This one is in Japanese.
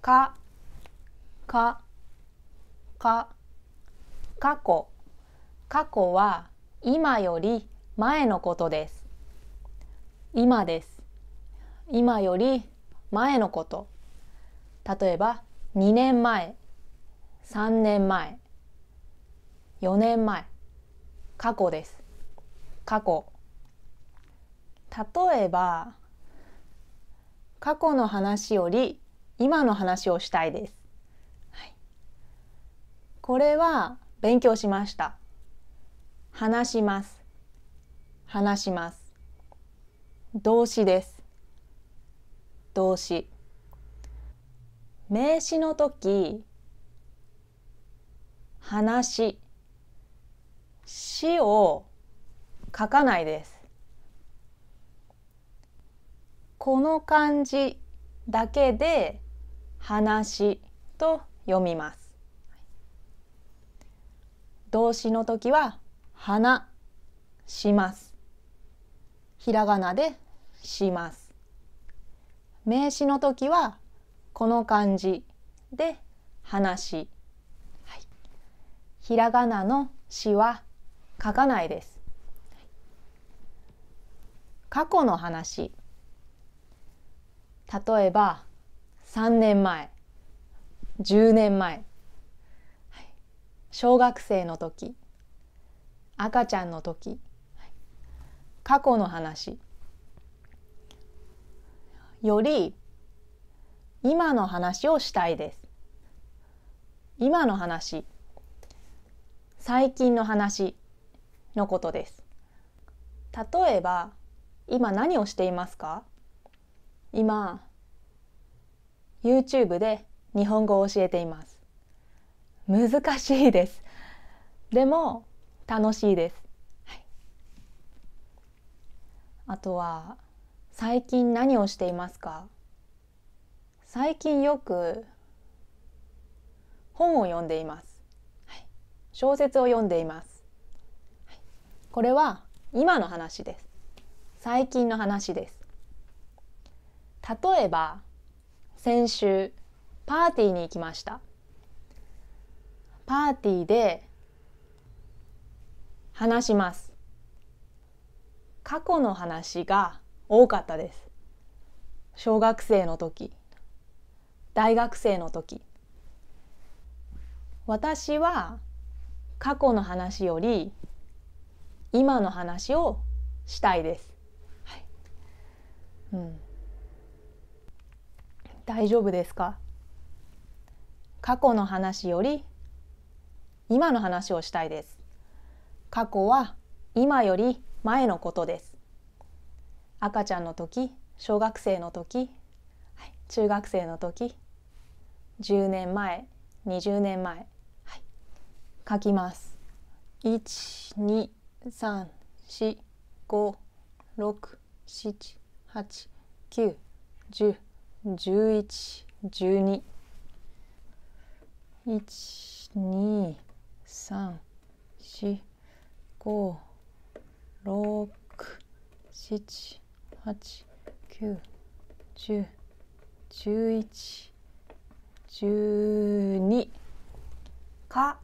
かかか過去過去は今より前のことです今です今より前のこと例えば2年前3年前4年前過去です過去例えば過去の話より今の話をしたいです、はい、これは勉強しました話します話します動詞です動詞名詞の時話詩を書かないですこの漢字だけで話と読みます。動詞の時は話します。ひらがなでします。名詞の時はこの漢字で話、ひらがなの詞は書かないです。過去の話例えば3年前10年前、はい、小学生の時赤ちゃんの時、はい、過去の話より今の話をしたいです今の話最近の話のことです例えば今何をしていますか今 YouTube で日本語を教えています難しいですでも楽しいです、はい、あとは最近何をしていますか最近よく本を読んでいます、はい、小説を読んでいます、はい、これは今の話です最近の話です例えば先週パーティーに行きましたパーティーで話します過去の話が多かったです小学生の時大学生の時私は過去の話より今の話をしたいです、はい、うん大丈夫ですか過去の話より今の話をしたいです。過去は今より前のことです。赤ちゃんの時、小学生の時、はい、中学生の時、10年前、20年前、はい、書きます。1、2、3、4、5、6、7、8、9、10、111212 1 2 3 4 5 6 7 8 9 10 11 12か